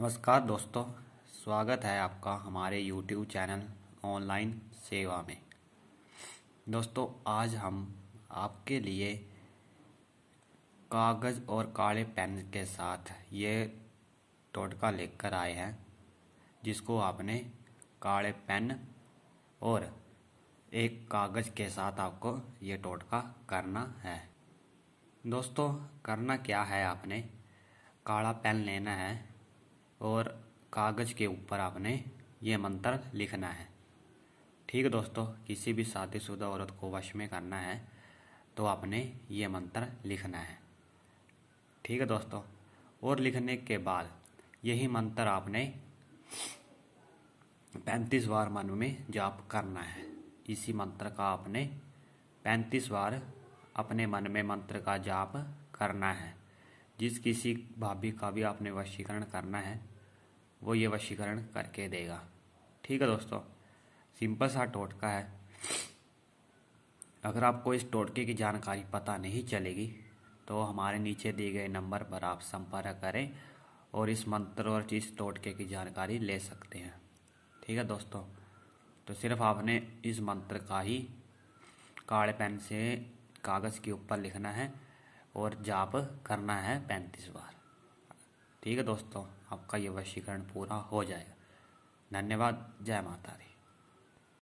नमस्कार दोस्तों स्वागत है आपका हमारे YouTube चैनल ऑनलाइन सेवा में दोस्तों आज हम आपके लिए कागज़ और काले पेन के साथ ये टोटका लेकर आए हैं जिसको आपने काले पेन और एक कागज़ के साथ आपको ये टोटका करना है दोस्तों करना क्या है आपने काला पेन लेना है और कागज़ के ऊपर आपने ये मंत्र लिखना है ठीक है दोस्तों किसी भी शादीशुदा औरत को वश में करना है तो आपने ये मंत्र लिखना है ठीक है दोस्तों और लिखने के बाद यही मंत्र आपने पैंतीस बार मन में जाप करना है इसी मंत्र का आपने पैंतीस बार अपने मन में मंत्र का जाप करना है जिस किसी भाभी का भी आपने वशीकरण करना है वो ये वशीकरण करके देगा ठीक है दोस्तों सिंपल सा टोटका है अगर आपको इस टोटके की जानकारी पता नहीं चलेगी तो हमारे नीचे दिए गए नंबर पर आप संपर्क करें और इस मंत्र और इस टोटके की जानकारी ले सकते हैं ठीक है दोस्तों तो सिर्फ आपने इस मंत्र का ही काले पेन से कागज़ के ऊपर लिखना है और जाप करना है पैंतीस बार ठीक है दोस्तों आपका ये वशीकरण पूरा हो जाएगा धन्यवाद जय माता दी